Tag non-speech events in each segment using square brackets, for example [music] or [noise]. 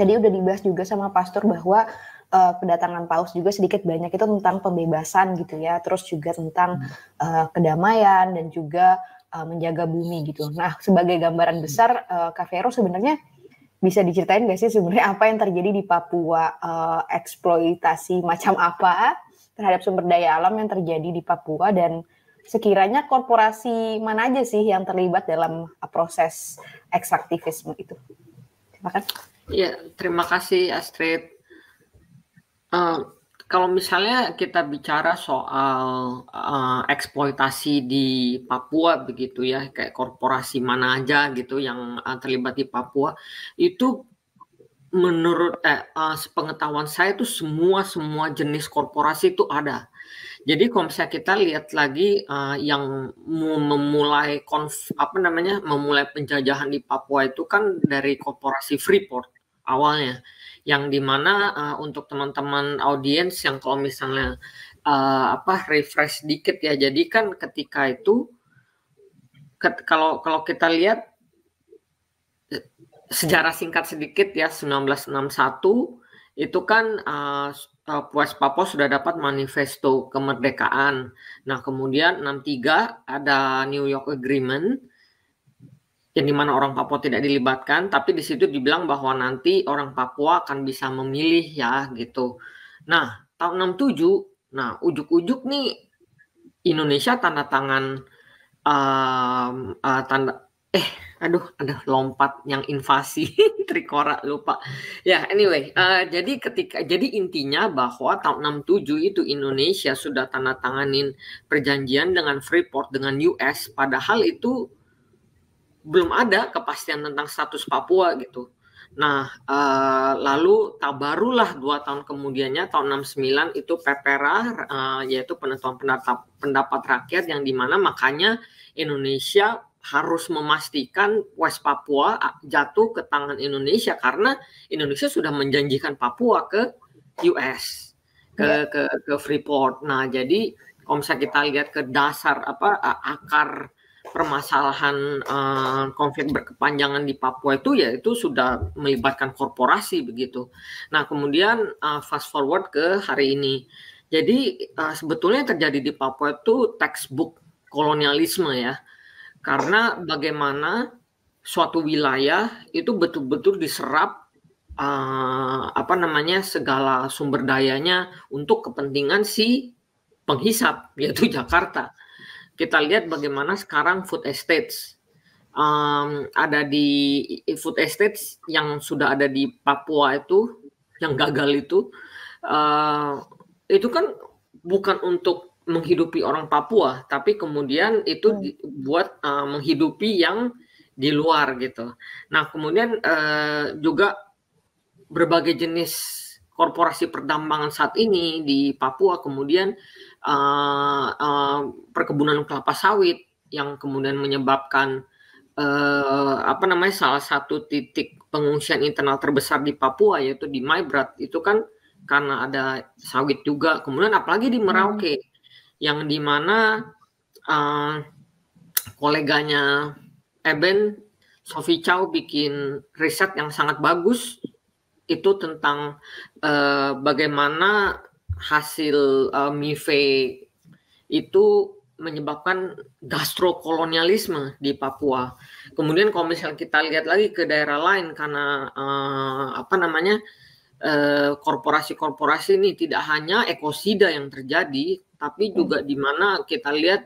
tadi udah dibahas juga sama pastor bahwa uh, kedatangan paus juga sedikit banyak itu tentang pembebasan gitu ya, terus juga tentang uh, kedamaian dan juga uh, menjaga bumi gitu. Nah, sebagai gambaran hmm. besar, uh, Kavero sebenarnya bisa diceritain gak sih sebenarnya apa yang terjadi di Papua, uh, eksploitasi macam apa terhadap sumber daya alam yang terjadi di Papua dan sekiranya korporasi mana aja sih yang terlibat dalam proses ekstraktivisme itu? Terima kasih. Ya, terima kasih Astrid. Uh, kalau misalnya kita bicara soal uh, eksploitasi di Papua begitu ya, kayak korporasi mana aja gitu yang uh, terlibat di Papua, itu menurut eh, uh, sepengetahuan saya itu semua semua jenis korporasi itu ada. Jadi kalau misalnya kita lihat lagi uh, yang memulai konf, apa namanya memulai penjajahan di Papua itu kan dari korporasi Freeport awalnya yang dimana uh, eh, untuk teman-teman audiens yang kalau misalnya uh, apa refresh dikit ya jadi kan ketika itu ket, kalau kalau kita lihat eh, sejarah singkat sedikit ya 1961 itu kan uh, Puas papo sudah dapat manifesto kemerdekaan. Nah, kemudian 63 ada New York Agreement yang dimana orang Papua tidak dilibatkan, tapi di situ dibilang bahwa nanti orang Papua akan bisa memilih ya gitu. Nah, tahun 67, nah ujuk-ujuk nih Indonesia tanda tangan um, uh, tanda eh aduh ada lompat yang invasi [laughs] trikora lupa ya yeah, anyway uh, jadi ketika jadi intinya bahwa tahun 67 itu Indonesia sudah tanda tanganin perjanjian dengan Freeport dengan US padahal itu belum ada kepastian tentang status Papua gitu. Nah, uh, lalu tabarulah dua tahun kemudiannya tahun 69 itu PPRA uh, eh, yaitu penentuan pendapat pendapat rakyat yang dimana makanya Indonesia harus memastikan West Papua jatuh ke tangan Indonesia karena Indonesia sudah menjanjikan Papua ke US ke ya. ke, ke Freeport. Nah, jadi kalau misalnya kita lihat ke dasar apa akar permasalahan uh, konflik berkepanjangan di Papua itu ya itu sudah melibatkan korporasi begitu. Nah kemudian uh, fast forward ke hari ini, jadi uh, sebetulnya yang terjadi di Papua itu textbook kolonialisme ya, karena bagaimana suatu wilayah itu betul-betul diserap uh, apa namanya segala sumber dayanya untuk kepentingan si penghisap yaitu Jakarta kita lihat bagaimana sekarang food estates um, ada di food estates yang sudah ada di Papua itu yang gagal itu uh, itu kan bukan untuk menghidupi orang Papua tapi kemudian itu hmm. buat uh, menghidupi yang di luar gitu. Nah kemudian uh, juga berbagai jenis korporasi perdambangan saat ini di Papua kemudian uh, uh, perkebunan kelapa sawit yang kemudian menyebabkan uh, apa namanya salah satu titik pengungsian internal terbesar di Papua yaitu di Maibrat itu kan karena ada sawit juga kemudian apalagi di hmm. Merauke hmm. yang dimana uh, koleganya Eben Sofi Chow bikin riset yang sangat bagus itu tentang uh, bagaimana hasil uh, eh, MIFE itu menyebabkan gastrokolonialisme di Papua. Kemudian kalau misalnya kita lihat lagi ke daerah lain karena uh, apa namanya korporasi eh, korporasi-korporasi ini tidak hanya ekosida yang terjadi, tapi juga hmm. di mana kita lihat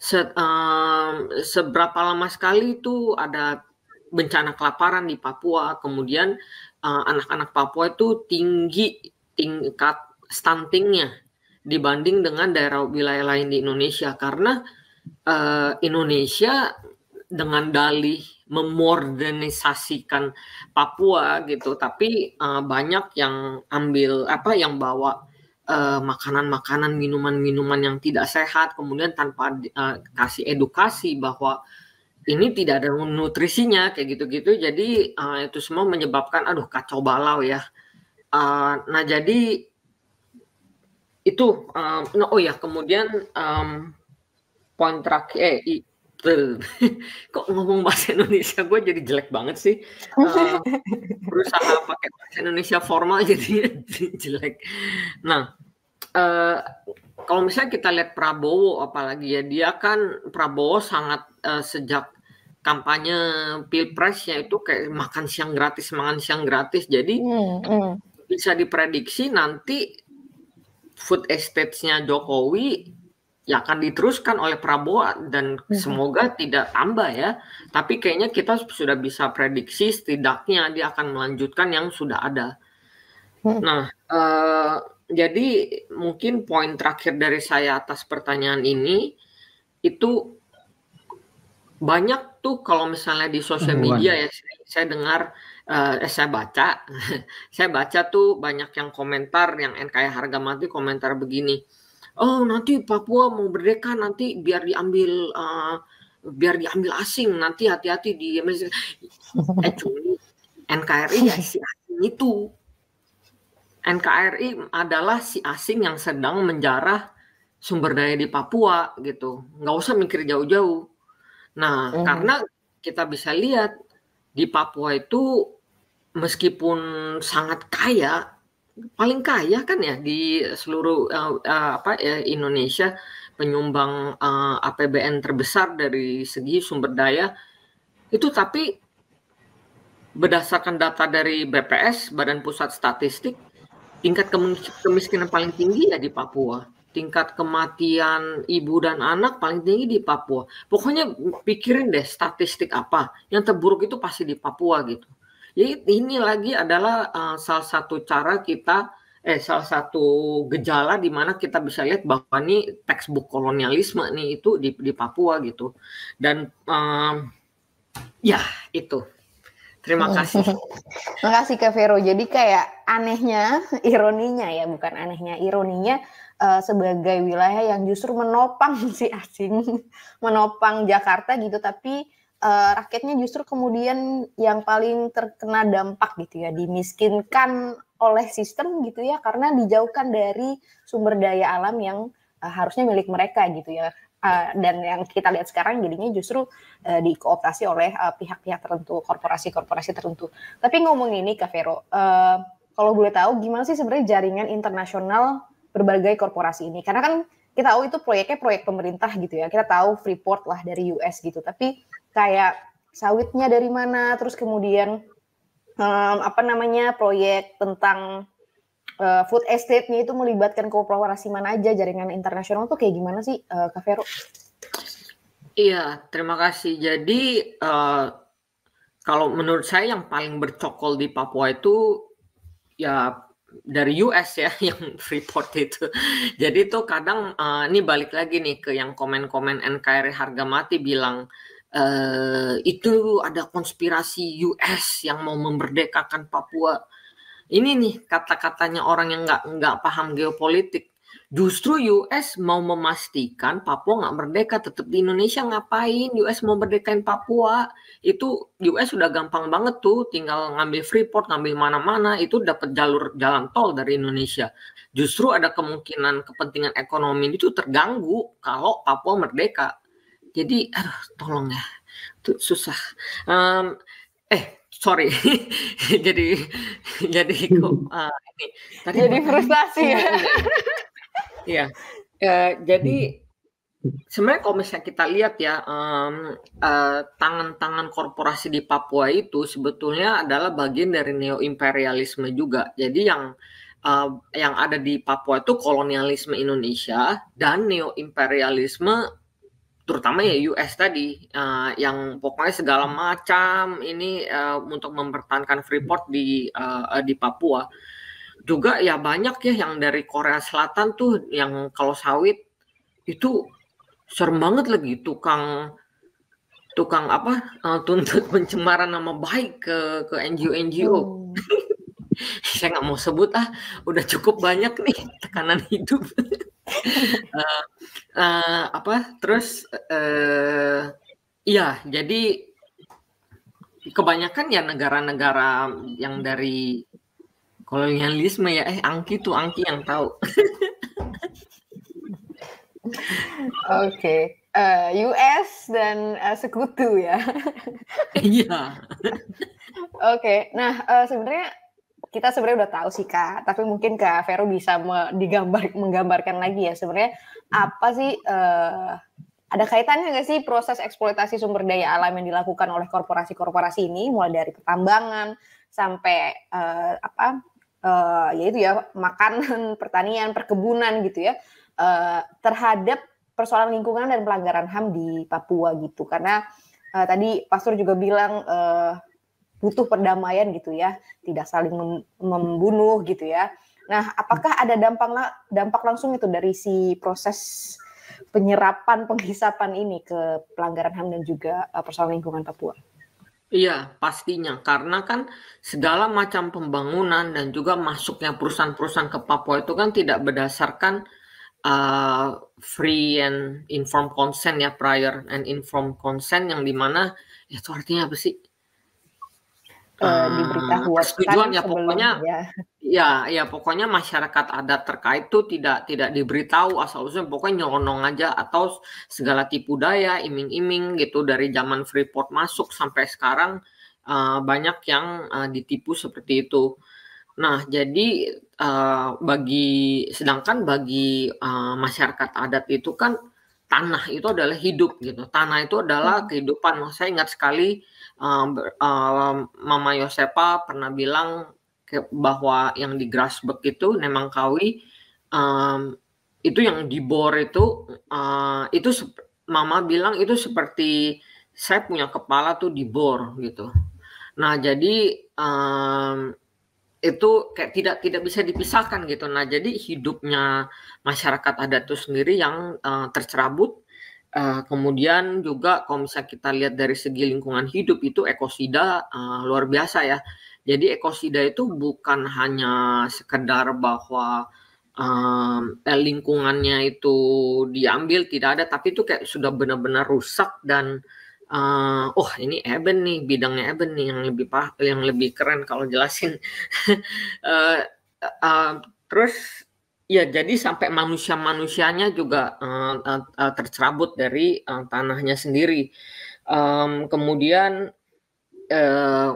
se, uh, seberapa lama sekali itu ada bencana kelaparan di Papua, kemudian anak-anak Papua itu tinggi tingkat stuntingnya dibanding dengan daerah wilayah lain di Indonesia karena uh, Indonesia dengan dalih memodernisasikan Papua gitu tapi uh, banyak yang ambil apa yang bawa eh, makanan-makanan uh, minuman-minuman yang tidak sehat kemudian tanpa uh, kasih edukasi bahwa ini tidak ada nutrisinya kayak gitu-gitu jadi uh, itu semua menyebabkan aduh kacau balau ya uh, nah jadi itu um, no, oh ya kemudian um, poin terakhir eh, [laughs] kok ngomong bahasa Indonesia gue jadi jelek banget sih um, berusaha pakai bahasa Indonesia formal [laughs] jadi jelek nah uh, kalau misalnya kita lihat Prabowo apalagi ya dia kan Prabowo sangat uh, sejak kampanye pilpresnya itu kayak makan siang gratis makan siang gratis jadi mm, mm. bisa diprediksi nanti food estate-nya Jokowi ya akan diteruskan oleh Prabowo dan iya. semoga tidak tambah ya. Tapi kayaknya kita sudah bisa prediksi setidaknya dia akan melanjutkan yang sudah ada. Hmm. Nah, eh, jadi mungkin poin terakhir dari saya atas pertanyaan ini itu banyak tuh kalau misalnya di sosial media ya saya, saya dengar eh, eh saya baca [laughs] saya baca tuh banyak yang komentar yang NKI harga mati komentar begini oh nanti Papua mau berdeka nanti biar diambil uh, biar diambil asing nanti hati-hati di actually [laughs] eh, NKRI ya si asing itu NKRI adalah si asing yang sedang menjarah sumber daya di Papua gitu nggak usah mikir jauh-jauh Nah, hmm. karena kita bisa lihat di Papua itu meskipun sangat kaya, paling kaya kan ya di seluruh uh, uh, apa ya, Indonesia penyumbang uh, APBN terbesar dari segi sumber daya itu tapi berdasarkan data dari BPS Badan Pusat Statistik tingkat kemiskinan paling tinggi ya di Papua tingkat kematian ibu dan anak paling tinggi di Papua. Pokoknya pikirin deh statistik apa yang terburuk itu pasti di Papua gitu. Jadi ya, ini lagi adalah uh, salah satu cara kita eh salah satu gejala di mana kita bisa lihat bahwa ini textbook kolonialisme nih itu di di Papua gitu. Dan um, ya itu. Terima hmm. kasih. Terima [laughs] kasih Kak Vero. Jadi kayak anehnya, ironinya ya, bukan anehnya, ironinya Eh, sebagai wilayah yang justru menopang [laughs] si asing, menopang Jakarta gitu, tapi uh, eh, rakyatnya justru kemudian yang paling terkena dampak gitu ya, dimiskinkan oleh sistem gitu ya, karena dijauhkan dari sumber daya alam yang uh, harusnya milik mereka gitu ya. Uh, dan yang kita lihat sekarang jadinya justru uh, dikooptasi oleh pihak-pihak uh, tertentu, korporasi-korporasi tertentu. Tapi ngomong ini Kak Vero, uh, kalau boleh tahu gimana sih sebenarnya jaringan internasional berbagai korporasi ini. Karena kan kita tahu itu proyeknya proyek pemerintah gitu ya. Kita tahu Freeport lah dari US gitu. Tapi kayak sawitnya dari mana, terus kemudian um, apa namanya proyek tentang uh, food estate-nya itu melibatkan korporasi mana aja, jaringan internasional tuh kayak gimana sih, uh, Kak Vero? Iya, terima kasih. Jadi uh, kalau menurut saya yang paling bercokol di Papua itu ya dari US ya [laughs] yang Freeport itu. Jadi itu kadang uh, ini balik lagi nih ke yang komen-komen NKRI harga mati bilang eh itu ada konspirasi US yang mau memerdekakan Papua. Ini nih kata-katanya orang yang nggak nggak paham geopolitik. Justru US mau memastikan Papua nggak merdeka, tetap di Indonesia ngapain? US mau merdekain Papua itu US sudah gampang banget tuh, tinggal ngambil Freeport, ngambil mana-mana itu dapat jalur jalan tol dari Indonesia. Justru ada kemungkinan kepentingan ekonomi itu terganggu kalau Papua merdeka. Jadi, aduh, tolong ya, tuh susah. Um, eh, sorry [laughs] jadi [laughs] jadi uh, [laughs] ini tadi jadi frustasi ya Iya. Uh, jadi hmm. sebenarnya kalau misalnya kita lihat ya um, uh, tangan-tangan korporasi di Papua itu sebetulnya adalah bagian dari neo imperialisme juga. Jadi yang uh, yang ada di Papua itu kolonialisme Indonesia dan neo imperialisme terutama ya US tadi uh, yang pokoknya segala macam ini uh, untuk mempertahankan Freeport di uh, di Papua juga ya banyak ya yang dari Korea Selatan tuh yang kalau sawit itu serem banget lagi tukang tukang apa eh, tuntut [laughs] pencemaran nama baik ke ke NGO NGO. Oh. [laughs] Saya nggak mau sebut ah, udah cukup banyak nih [laughs] tekanan hidup. uh, uh, apa terus uh, iya jadi kebanyakan ya negara-negara yang dari kolonialisme ya eh Angki tuh Angki yang tahu [laughs] oke okay. uh, eh, US dan uh, sekutu ya [laughs] iya oke okay. nah uh, sebenarnya kita sebenarnya udah tahu sih kak, tapi mungkin kak Vero bisa me, digambar menggambarkan lagi ya sebenarnya apa sih uh, ada kaitannya nggak sih proses eksploitasi sumber daya alam yang dilakukan oleh korporasi-korporasi ini mulai dari pertambangan sampai uh, apa uh, ya ya makanan, [laughs] pertanian, perkebunan gitu ya uh, terhadap persoalan lingkungan dan pelanggaran HAM di Papua gitu. Karena uh, tadi Pastor juga bilang uh, butuh perdamaian gitu ya, tidak saling mem membunuh gitu ya. Nah, apakah ada dampak la dampak langsung itu dari si proses penyerapan penghisapan ini ke pelanggaran HAM dan juga uh, persoalan lingkungan Papua? Iya, pastinya. Karena kan segala macam pembangunan dan juga masuknya perusahaan-perusahaan ke Papua itu kan tidak berdasarkan uh, free and informed consent ya, prior and informed consent yang dimana ya itu artinya apa sih? Uh, eh, diberitahu. Persetujuan ya pokoknya ya. Ya, ya pokoknya masyarakat adat terkait itu tidak tidak diberitahu asal usul pokoknya nyelonong aja atau segala tipu daya, iming-iming gitu dari zaman Freeport masuk sampai sekarang uh, banyak yang uh, ditipu seperti itu. Nah, jadi uh, bagi sedangkan bagi uh, masyarakat adat itu kan tanah itu adalah hidup gitu. Tanah itu adalah hmm. kehidupan. Saya ingat sekali uh, uh, Mama Yosepa pernah bilang bahwa yang di Grasberg itu memang kawi um, itu yang dibor itu uh, itu mama bilang itu seperti saya punya kepala tuh dibor gitu. Nah jadi um, itu kayak tidak tidak bisa dipisahkan gitu. Nah jadi hidupnya masyarakat adat itu sendiri yang uh, tercerabut Uh, kemudian juga kalau misalnya kita lihat dari segi lingkungan hidup itu ekosida uh, luar biasa ya. Jadi ekosida itu bukan hanya sekedar bahwa uh, lingkungannya itu diambil tidak ada, tapi itu kayak sudah benar-benar rusak dan uh, oh ini Eben nih bidangnya Eben nih yang lebih pah yang lebih keren kalau jelasin. uh, [laughs] uh, terus Ya, jadi sampai manusia-manusianya juga uh, uh, tercerabut dari uh, tanahnya sendiri. Um, kemudian uh,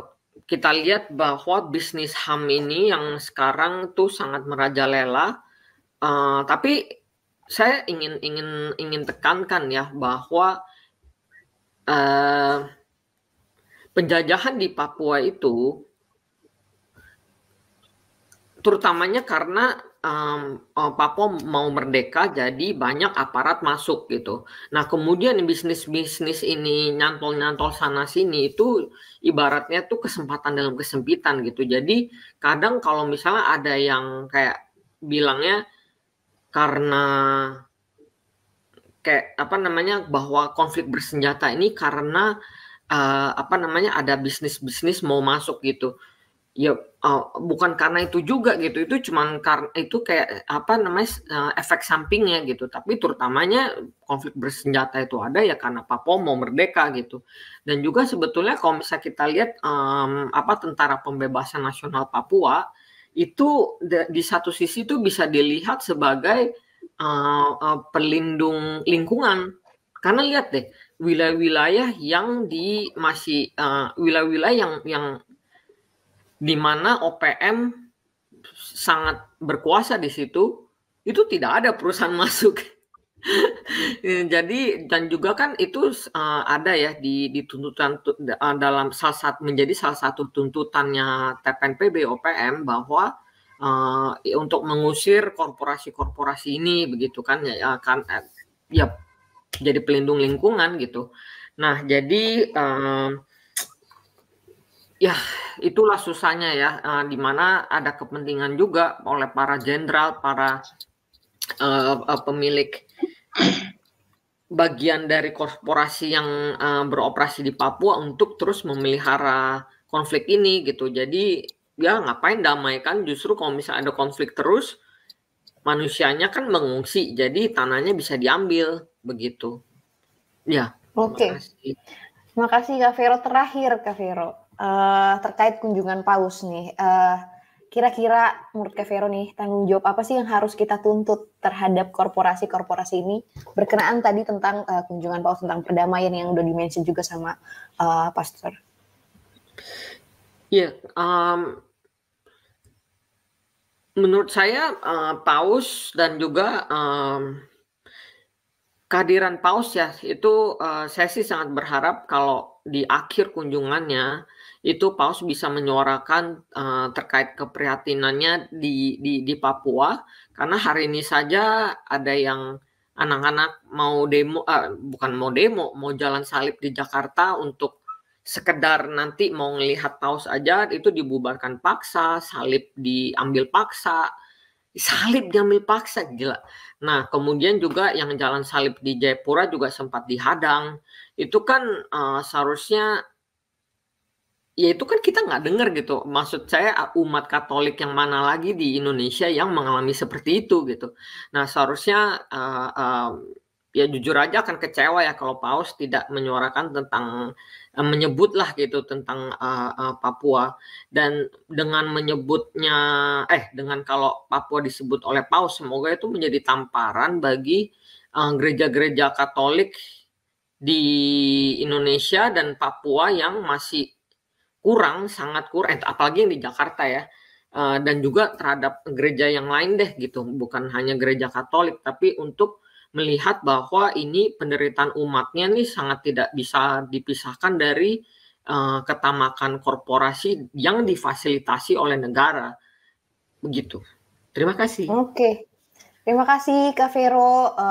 kita lihat bahwa bisnis ham ini yang sekarang tuh sangat merajalela. Uh, tapi saya ingin ingin ingin tekankan ya bahwa uh, penjajahan di Papua itu terutamanya karena um, Papua mau merdeka jadi banyak aparat masuk gitu. Nah kemudian bisnis-bisnis ini nyantol-nyantol sana sini itu ibaratnya tuh kesempatan dalam kesempitan gitu. Jadi kadang kalau misalnya ada yang kayak bilangnya karena kayak apa namanya bahwa konflik bersenjata ini karena uh, apa namanya ada bisnis-bisnis mau masuk gitu ya uh, bukan karena itu juga gitu itu cuman karena itu kayak apa namanya uh, efek sampingnya gitu tapi terutamanya konflik bersenjata itu ada ya karena Papua mau merdeka gitu dan juga sebetulnya kalau misalnya kita lihat um, apa tentara pembebasan nasional Papua itu de, di satu sisi itu bisa dilihat sebagai uh, uh, pelindung lingkungan karena lihat deh wilayah-wilayah yang di masih wilayah-wilayah uh, yang yang di mana OPM sangat berkuasa di situ, itu tidak ada perusahaan [laughs] masuk. Jadi dan juga kan itu uh, ada ya di di tuntutan uh, dalam salah satu menjadi salah satu tuntutannya TPNPB OPM bahwa uh, untuk mengusir korporasi-korporasi ini begitu kan ya, ya kan ya jadi pelindung lingkungan gitu. Nah, jadi uh, Ya, itulah susahnya ya, uh, di mana ada kepentingan juga oleh para jenderal, para uh, uh, pemilik bagian dari korporasi yang uh, beroperasi di Papua untuk terus memelihara konflik ini gitu. Jadi ya ngapain damai kan Justru kalau misalnya ada konflik terus, manusianya kan mengungsi, jadi tanahnya bisa diambil begitu. Ya. Oke. Okay. Terima kasih Kak Vero. Terakhir Kak Vero uh, terkait kunjungan paus nih. Uh, kira-kira menurut Kevero nih tanggung jawab apa sih yang harus kita tuntut terhadap korporasi-korporasi ini berkenaan tadi tentang uh, kunjungan paus tentang perdamaian yang udah dimention juga sama uh, Pastor. Ya, yeah, um, menurut saya uh, paus dan juga um, kehadiran paus ya itu uh, saya sih sangat berharap kalau di akhir kunjungannya itu Paus bisa menyuarakan uh, terkait keprihatinannya di, di di Papua karena hari ini saja ada yang anak-anak mau demo uh, bukan mau demo mau jalan salib di Jakarta untuk sekedar nanti mau ngelihat paus aja itu dibubarkan paksa salib diambil paksa salib diambil paksa gila nah kemudian juga yang jalan salib di Jayapura juga sempat dihadang itu kan uh, seharusnya ya itu kan kita nggak dengar gitu. Maksud saya umat Katolik yang mana lagi di Indonesia yang mengalami seperti itu gitu. Nah seharusnya uh, uh, ya jujur aja akan kecewa ya kalau Paus tidak menyuarakan tentang uh, menyebutlah gitu tentang uh, uh, Papua dan dengan menyebutnya eh dengan kalau Papua disebut oleh Paus semoga itu menjadi tamparan bagi e, gereja-gereja uh, Katolik di Indonesia dan Papua yang masih kurang, sangat kurang, eh, apalagi yang di Jakarta ya. Eh, dan juga terhadap gereja yang lain deh gitu, bukan hanya gereja Katolik, tapi untuk melihat bahwa ini penderitaan umatnya nih sangat tidak bisa dipisahkan dari eh, ketamakan korporasi yang difasilitasi oleh negara, begitu. Terima kasih. Oke, terima kasih Kak Vero.